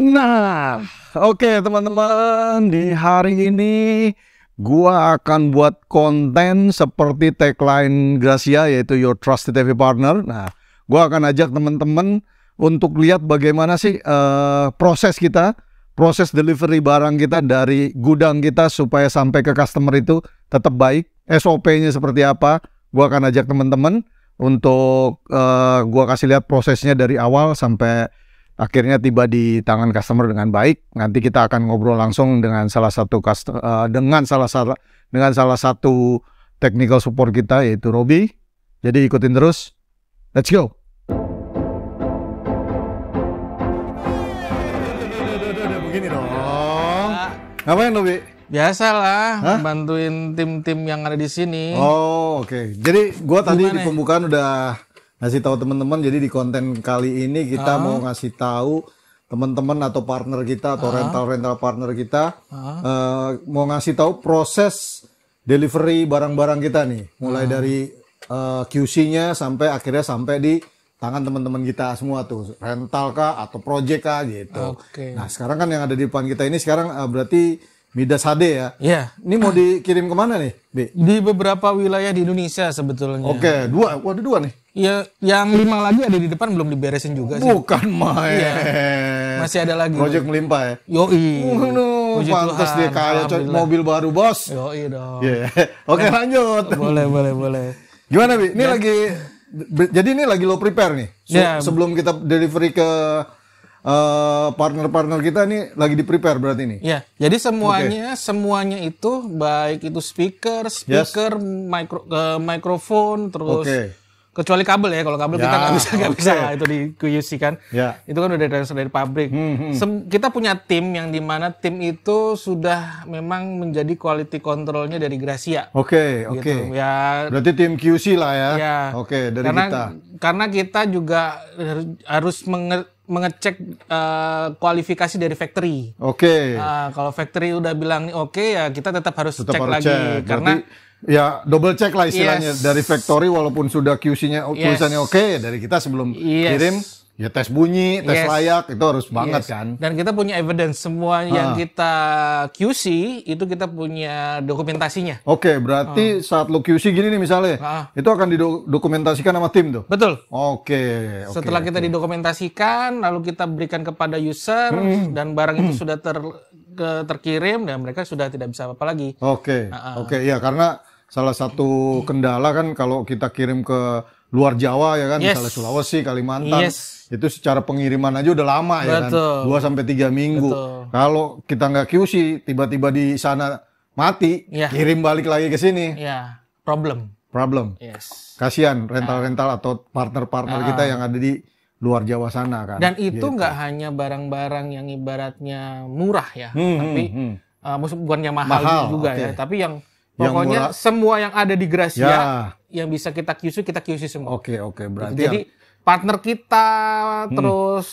Nah, oke okay, teman-teman, di hari ini gua akan buat konten seperti tagline Gracia yaitu Your Trusted TV Partner. Nah, gua akan ajak teman-teman untuk lihat bagaimana sih uh, proses kita, proses delivery barang kita dari gudang kita supaya sampai ke customer itu tetap baik. SOP-nya seperti apa? Gua akan ajak teman-teman untuk uh, gua kasih lihat prosesnya dari awal sampai akhirnya tiba di tangan customer dengan baik. Nanti kita akan ngobrol langsung dengan salah satu uh, dengan salah satu dengan salah satu technical support kita yaitu Robi. Jadi ikutin terus. Let's go. Begini dong. Ngapain Robi? Biasalah, Hah? bantuin tim-tim yang ada di sini. Oh, oke. Okay. Jadi gua tadi Gimana? di ya? pembukaan udah ngasih tahu teman-teman jadi di konten kali ini kita uh. mau ngasih tahu teman-teman atau partner kita atau ah. rental-rental partner kita uh. Uh, mau ngasih tahu proses delivery barang-barang kita nih mulai uh. dari uh, eh, QC-nya sampai akhirnya sampai di tangan teman-teman kita semua tuh rental kah atau project kah gitu. Okay. Nah sekarang kan yang ada di depan kita ini sekarang uh, berarti Midas HD ya. Iya. Ini mau dikirim kemana nih, B? Di beberapa wilayah di Indonesia sebetulnya. Oke, okay, dua. Waduh dua nih. Ya, yang lima lagi ada di depan belum diberesin juga sih. Bukan main. Ya, Masih ada lagi. Project melimpah ya. Yoi. i. pantas dia kaya mobil baru bos. Yoi dong. Yeah. Oke okay, lanjut. Boleh, boleh, boleh. Gimana Bi? Ini ya. lagi, jadi ini lagi lo prepare nih. So, ya. Sebelum kita delivery ke eh, partner-partner uh, kita nih lagi di prepare berarti ini. Ya, jadi semuanya okay. semuanya itu baik itu speaker, speaker, yes. mikro, uh, eh, mikrofon, terus okay kecuali kabel ya kalau kabel ya, kita nggak bisa nggak okay. bisa itu di QC kan ya. itu kan udah dari dari pabrik hmm, hmm. kita punya tim yang dimana tim itu sudah memang menjadi quality controlnya dari Gracia oke okay, gitu. oke okay. ya berarti tim QC lah ya, ya. oke okay, dari karena, kita karena kita juga harus menge- mengecek uh, kualifikasi dari factory. Oke. Okay. Uh, kalau factory udah bilang oke okay, ya kita tetap harus tetap cek harus lagi cek. karena ya double check lah istilahnya yes. dari factory walaupun sudah QC-nya yes. tulisannya oke okay, dari kita sebelum yes. kirim ya tes bunyi, tes yes. layak itu harus banget yes. kan. Dan kita punya evidence semua ha. yang ah. kita QC itu kita punya dokumentasinya. Oke, okay, berarti ha. Ah. saat lo QC gini nih misalnya, ha. Ah. itu akan didokumentasikan sama tim tuh. Betul. Oke. Okay, okay, Setelah kita didokumentasikan, lalu kita berikan kepada user hmm. dan barang itu hmm. sudah ter, terkirim dan mereka sudah tidak bisa apa-apa lagi. Oke. Okay. Oke, okay, ya karena salah satu kendala kan kalau kita kirim ke luar Jawa ya kan, yes. misalnya Sulawesi, Kalimantan, yes. itu secara pengiriman aja udah lama Betul. ya kan, dua sampai tiga minggu. Kalau kita nggak QC, tiba-tiba di sana mati, ya. kirim balik lagi ke sini. ya. Problem. Problem. Yes. Kasihan rental-rental atau partner-partner uh. kita ah. yang ada di luar Jawa sana kan. Dan itu gitu. nggak gitu. hanya barang-barang yang ibaratnya murah ya, hmm, tapi hmm, hmm. Eh, uh, bukannya mahal, mahal juga okay. ya, tapi yang Pokoknya yang murah. semua yang ada di Gracia ya. yang bisa kita QC kita QC semua. Oke, okay, oke. Okay. Gitu. Berarti Jadi yang... partner kita hmm. terus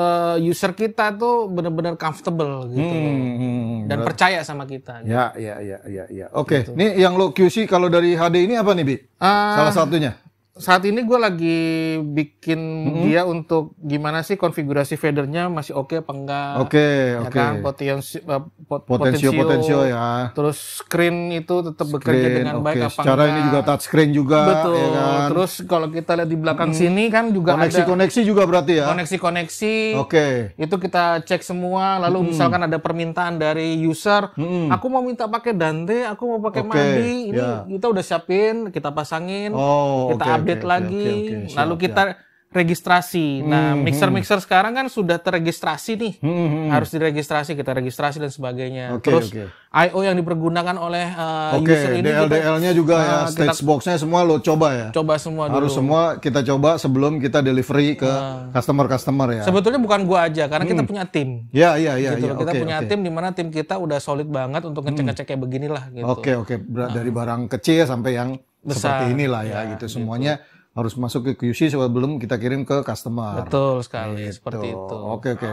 uh, user kita tuh benar-benar comfortable gitu. Hmm, hmm, hmm. dan bener. percaya sama kita. Gitu. Ya, ya, ya, ya, ya. Oke. Okay. Gitu. Ini yang lo QC kalau dari HD ini apa nih, Bi? Uh, Salah satunya saat ini gue lagi bikin mm -hmm. dia untuk gimana sih konfigurasi federnya masih oke okay apa enggak? Oke, okay, ya oke. Okay. Kan potensi uh, pot, potensio, potensio ya. Terus screen itu tetap screen, bekerja dengan okay. baik apa enggak cara ini juga touch screen juga ya Betul. Ya kan? Terus kalau kita lihat di belakang -hmm. sini kan juga koneksi, ada koneksi-koneksi juga berarti ya. Koneksi-koneksi. Oke. Okay. Itu kita cek semua lalu -hmm. misalkan ada permintaan dari user, -hmm. aku mau minta pakai Dante, aku mau pakai okay. Mandi, ini yeah. kita udah siapin, kita pasangin, oh, kita okay update okay, lagi. Okay, okay, okay. Siap, lalu kita siap. registrasi. nah, hmm, mixer-mixer hmm. sekarang kan sudah terregistrasi nih. Hmm, hmm, hmm. Harus diregistrasi, kita registrasi dan sebagainya. Okay, Terus okay. IO yang dipergunakan oleh uh, eh, okay, user ini DLDL-nya juga juga ya, ah, stage box-nya semua lo coba ya. Coba semua dulu. Harus semua kita coba sebelum kita delivery ke uh, customer-customer ya. Sebetulnya bukan gua aja karena hmm. kita punya tim. Iya, iya, iya. Gitu ya. kita okay, punya okay. tim di mana tim kita udah solid banget untuk ngecek-ngecek hmm. kayak beginilah gitu. Oke, okay, oke. Okay. Ah. Dari barang kecil sampai yang besar. seperti inilah ya, ya gitu, gitu. semuanya gitu. harus masuk ke QC sebelum kita kirim ke customer. Betul sekali gitu. seperti itu. Oke oke.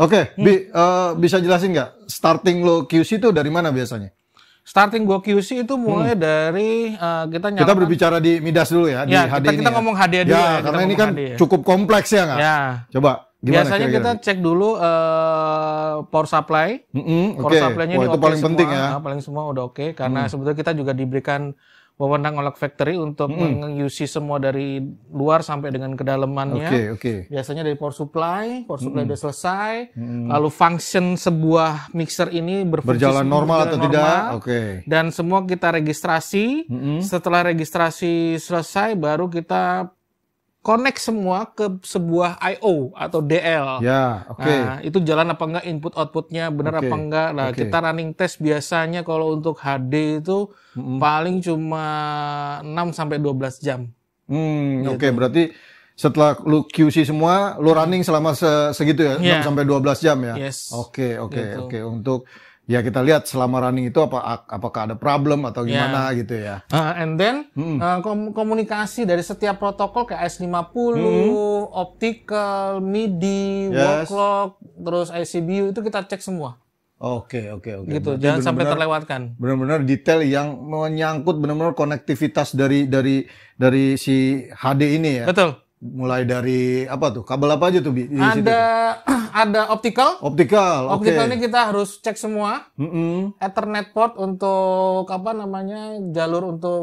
Oke, hmm. Bi, uh, eh, bisa jelasin nggak starting lo QC itu dari mana biasanya? Starting gua QC itu hmm. mulai hmm. dari uh, kita nyalakan. Kita berbicara di Midas dulu ya, ya di HD kita ini. Kita ya. ngomong HD dulu ya. ya. Karena ini kan HD. Ya. cukup kompleks ya nggak? Ya. Coba Gimana Biasanya kira -kira? kita cek dulu uh, power supply. Mm -hmm, power okay. supply-nya ini itu okay paling semua, penting ya. Nah, paling semua udah oke okay, karena mm. sebetulnya kita juga diberikan wewenang oleh factory untuk mm. mengisi semua dari luar sampai dengan kedalamannya. Oke, okay, oke. Okay. Biasanya dari power supply, power supply mm. udah selesai, mm. lalu function sebuah mixer ini berfungsi berjalan normal atau normal, tidak? Oke. Okay. Dan semua kita registrasi. -hmm. Setelah registrasi selesai baru kita connect semua ke sebuah I/O atau DL. Ya, oke. Okay. Nah, itu jalan apa enggak input outputnya benar okay. apa enggak. Nah, okay. kita running test biasanya kalau untuk HD itu mm-hmm. paling cuma 6 sampai 12 jam. Hmm, gitu. oke, okay. berarti setelah lu QC semua, lu running selama se- segitu ya, yeah. Iya. 6 dua 12 jam ya. Yes. Oke, oke, gitu. oke. Untuk ya kita lihat selama running itu apa apakah ada problem atau ya. gimana yeah. gitu ya. Uh, and then hmm. uh, komunikasi dari setiap protokol kayak S50, hmm. optical, MIDI, yes. clock, terus ICBU itu kita cek semua. Oke, okay, oke, okay, oke. Okay. Gitu, Berarti jangan bener -bener, sampai terlewatkan. Benar-benar detail yang menyangkut benar-benar konektivitas dari dari dari si HD ini ya. Betul. Mulai dari apa tuh? Kabel apa aja tuh di Di ada situ? ada optical. Optical. Optical okay. ini kita harus cek semua. Mm-hmm. Ethernet port untuk apa namanya jalur untuk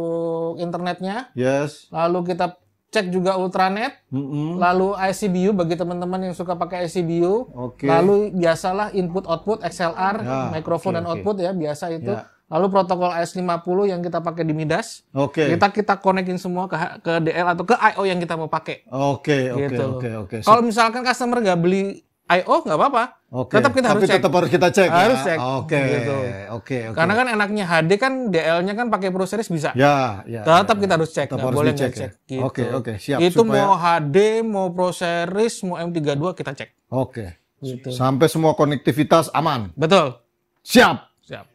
internetnya. Yes. Lalu kita cek juga ultranet. Mm-hmm. Lalu ICBU bagi teman-teman yang suka pakai ICBU. Okay. Lalu biasalah input output XLR, ya, microphone okay, dan okay. output ya biasa itu. Ya. Lalu protokol AS50 yang kita pakai di Midas. Oke. Okay. Kita kita konekin semua ke ke DL atau ke IO yang kita mau pakai. Oke, gitu. oke, oke, Kalau misalkan customer nggak beli I.O nggak apa-apa. Okay. Tetap kita harus tetap cek. tetap harus kita cek. Ya. Harus ya? cek. Oke. Okay. Gitu. Oke. Okay, okay. Karena kan enaknya HD kan DL-nya kan pakai Pro Series bisa. Ya. ya tetap ya, kita harus cek. Tetap harus boleh dicek. Cek, ya. gitu. Oke. Okay, Oke. Okay. Siap. Itu supaya... mau HD, mau Pro Series, mau M32 kita cek. Oke. Okay. Gitu. Sampai semua konektivitas aman. Betul. Siap. Siap.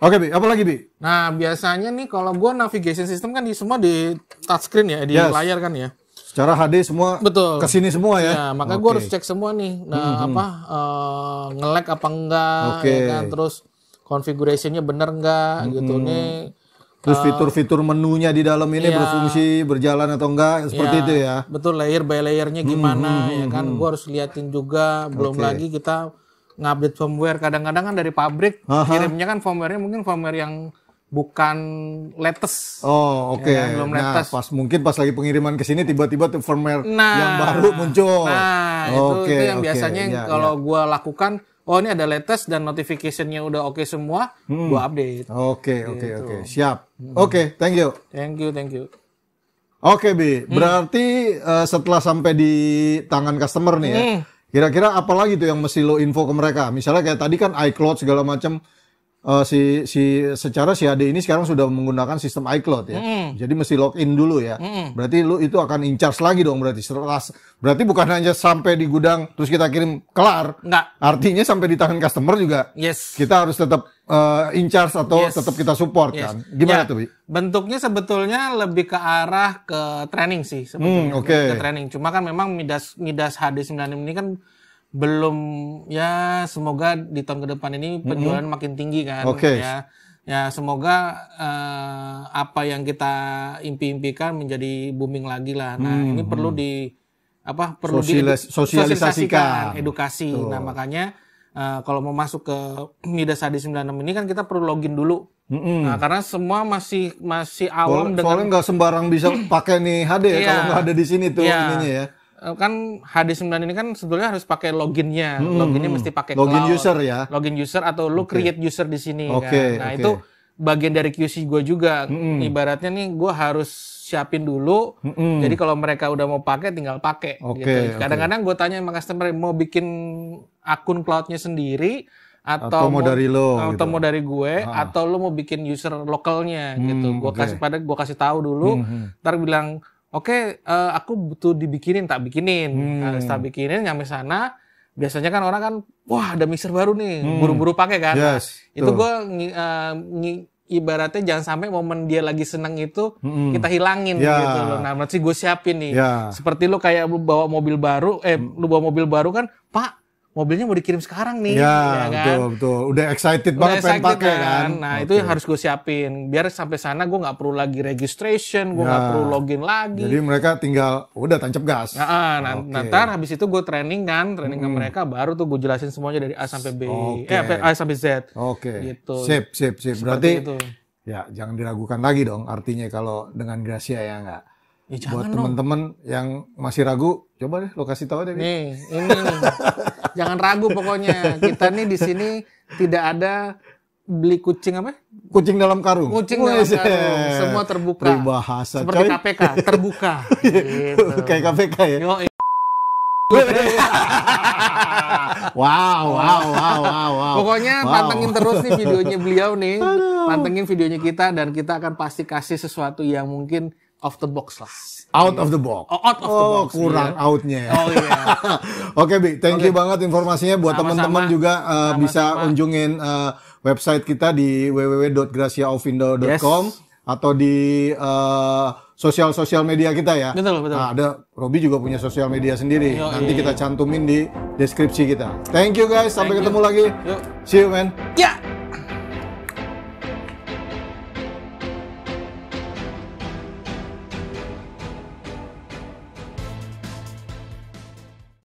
Oke, Bi. Apa lagi, Bi? Nah, biasanya nih kalau gua navigation system kan di semua di touchscreen ya, di yes. layar kan ya secara HD semua betul kesini semua ya. Nah, iya, maka okay. gue harus cek semua nih. Nah mm hmm. apa uh, eh, ngelek apa enggak, okay. ya kan? terus konfigurasinya bener enggak mm hmm. gitu nih. Terus eh, fitur-fitur menunya di dalam ini ya, berfungsi berjalan atau enggak seperti ya, itu ya. Betul layer by layernya gimana mm hmm, ya kan. Mm-hmm. Gua Gue harus liatin juga. Belum okay. lagi kita ngupdate firmware. Kadang-kadang kan dari pabrik Aha. kirimnya kan firmwarenya mungkin firmware yang bukan letes, Oh, ya oke. Okay. Ya, belum nah, letes. Nah, pas mungkin pas lagi pengiriman ke sini tiba-tiba firmware nah, yang baru muncul. Nah, oh, itu, okay, itu yang okay. biasanya ya, ya, kalau ya. gua lakukan Oh ini ada letes dan notificationnya udah oke okay semua, hmm. gua update. Oke okay, oke okay, gitu. oke, okay. siap. Hmm. Oke, okay, thank you. Thank you thank you. Oke okay, bi, hmm. berarti uh, setelah sampai di tangan customer nih ya, hmm. kira-kira apa lagi tuh yang mesti lo info ke mereka? Misalnya kayak tadi kan iCloud segala macam, uh, si si secara si HD ini sekarang sudah menggunakan sistem iCloud ya. Mm. Jadi mesti login dulu ya. Mm. Berarti lu itu akan in charge lagi dong berarti. Setelah berarti bukan hanya sampai di gudang terus kita kirim kelar. Nggak. Artinya sampai di tangan customer juga. Yes. Kita harus tetap uh, eh, in charge atau yes. tetap kita support yes. kan. Gimana ya, tuh, Bi? Bentuknya sebetulnya lebih ke arah ke training sih sebetulnya. Mm, okay. Ke training. Cuma kan memang Midas Midas HD 96 ini kan belum ya semoga di tahun ke depan ini penjualan mm -hmm. makin tinggi kan okay. ya ya semoga uh, apa yang kita impi-impikan menjadi booming lagi lah nah hmm, ini perlu di apa perlu Sosialis sosialisasikan edukasi Tuh. nah makanya uh, kalau mau masuk ke Midas Adi 96 ini kan kita perlu login dulu Mm -hmm. Nah, karena semua masih masih awam soalnya, dengan nggak sembarang bisa pakai nih HD yeah. Iya. kalau nggak ada di sini tuh yeah. ininya ya. Eh, kan HD9 ini kan sebetulnya harus pakai loginnya. Hmm, hmm loginnya hmm. mesti pakai login cloud. user ya. Login user atau lu okay. create user di sini okay, kan. Nah, okay. itu bagian dari QC gue juga. Hmm, hmm. Ibaratnya nih gue harus siapin dulu. Hmm. Jadi kalau mereka udah mau pakai tinggal pakai okay, gitu. Kadang-kadang gue tanya sama customer mau bikin akun cloudnya sendiri atau, atau mau, dari lo atau gitu. mau dari gue ah. atau lo mau bikin user lokalnya gitu. hmm, gitu gue okay. kasih pada gue kasih tahu dulu hmm. ntar bilang Oke, okay, uh, eh, aku butuh dibikinin, tak bikinin. Hmm. Nah, tak bikinin, nyampe sana, biasanya kan orang kan, wah ada mixer baru nih, hmm. buru-buru pakai kan. Yes, nah, itu gue uh, ibaratnya jangan sampai momen dia lagi seneng itu mm-hmm. kita hilangin yeah. gitu loh. Nah, berarti gue siapin nih. Yeah. Seperti lo kayak lu bawa mobil baru, eh hmm. lu bawa mobil baru kan, Pak mobilnya mau dikirim sekarang nih. Ya, ya kan? betul, betul. Udah excited Udah banget excited pengen pakai kan. kan. Nah, okay. itu yang harus gue siapin. Biar sampai sana gue nggak perlu lagi registration, gue ya. nggak ya. perlu login lagi. Jadi mereka tinggal udah tancap gas. Nah, ah, nah okay. nanti habis itu gue training kan, training hmm. ke mereka baru tuh gue jelasin semuanya dari A sampai B. Okay. Eh, A sampai Z. Oke. Okay. Gitu. Sip, sip, sip. Berarti itu. Ya, jangan diragukan lagi dong artinya kalau dengan Gracia ya nggak. Ya, Buat teman-teman yang masih ragu, coba deh lo kasih tahu deh. Nih, ini Jangan ragu pokoknya. Kita nih di sini tidak ada beli kucing apa? Kucing dalam karung. Kucing dalam iya. karung. Semua terbuka. Peribahasa. Seperti coy. KPK, terbuka. Iya, gitu. Kayak KPK ya. Yo, wow, wow, wow, wow, wow. Pokoknya wow. pantengin terus nih videonya beliau nih. Pantengin videonya kita dan kita akan pasti kasih sesuatu yang mungkin of the box lah. Out of the box. Oh, out of the oh, box. Oh, kurang yeah. outnya. Oh iya. Yeah. Oke, okay, Bi, thank okay. you banget informasinya buat teman-teman juga uh, Sama-sama. bisa kunjungin uh, website kita di www.graciaofindo.com yes. atau di uh, sosial-sosial media kita ya. Betul, betul. Nah, ada Robi juga punya sosial media sendiri. Yo, Nanti kita cantumin di deskripsi kita. Thank you guys, sampai thank ketemu you. lagi. Yo. See you man. Ya. Yeah.